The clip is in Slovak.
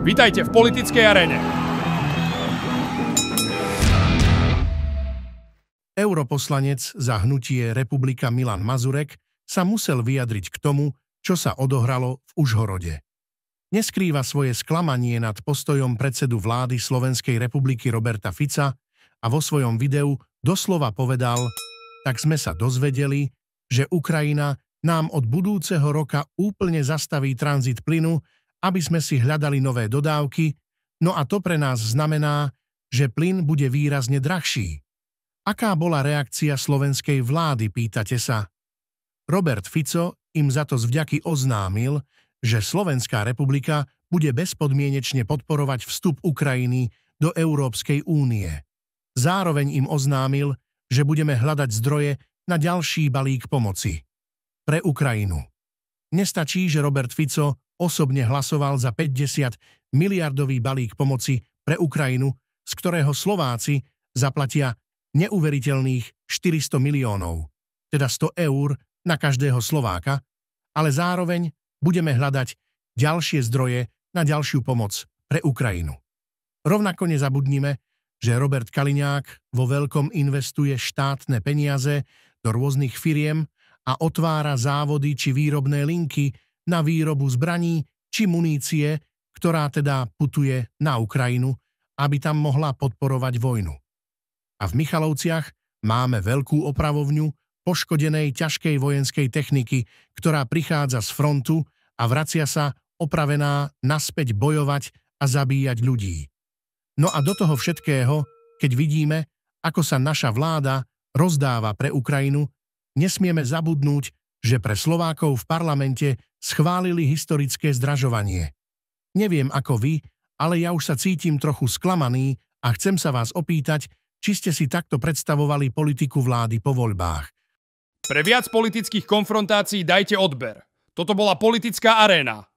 Vítajte v politickej arene. Europoslanec za hnutie Republika Milan Mazurek sa musel vyjadriť k tomu, čo sa odohralo v Užhorode. Neskrýva svoje sklamanie nad postojom predsedu vlády Slovenskej republiky Roberta Fica a vo svojom videu doslova povedal, tak sme sa dozvedeli, že Ukrajina nám od budúceho roka úplne zastaví tranzit plynu aby sme si hľadali nové dodávky, no a to pre nás znamená, že plyn bude výrazne drahší. Aká bola reakcia slovenskej vlády, pýtate sa? Robert Fico im za to zvďaky oznámil, že Slovenská republika bude bezpodmienečne podporovať vstup Ukrajiny do Európskej únie. Zároveň im oznámil, že budeme hľadať zdroje na ďalší balík pomoci. Pre Ukrajinu. Nestačí, že Robert Fico osobne hlasoval za 50 miliardový balík pomoci pre Ukrajinu, z ktorého Slováci zaplatia neuveriteľných 400 miliónov, teda 100 eur na každého Slováka, ale zároveň budeme hľadať ďalšie zdroje na ďalšiu pomoc pre Ukrajinu. Rovnako nezabudnime, že Robert Kaliňák vo veľkom investuje štátne peniaze do rôznych firiem a otvára závody či výrobné linky, na výrobu zbraní či munície, ktorá teda putuje na Ukrajinu, aby tam mohla podporovať vojnu. A v Michalovciach máme veľkú opravovňu poškodenej ťažkej vojenskej techniky, ktorá prichádza z frontu a vracia sa opravená naspäť bojovať a zabíjať ľudí. No a do toho všetkého, keď vidíme, ako sa naša vláda rozdáva pre Ukrajinu, nesmieme zabudnúť, že pre Slovákov v parlamente schválili historické zdražovanie. Neviem ako vy, ale ja už sa cítim trochu sklamaný a chcem sa vás opýtať, či ste si takto predstavovali politiku vlády po voľbách. Pre viac politických konfrontácií dajte odber. Toto bola politická aréna.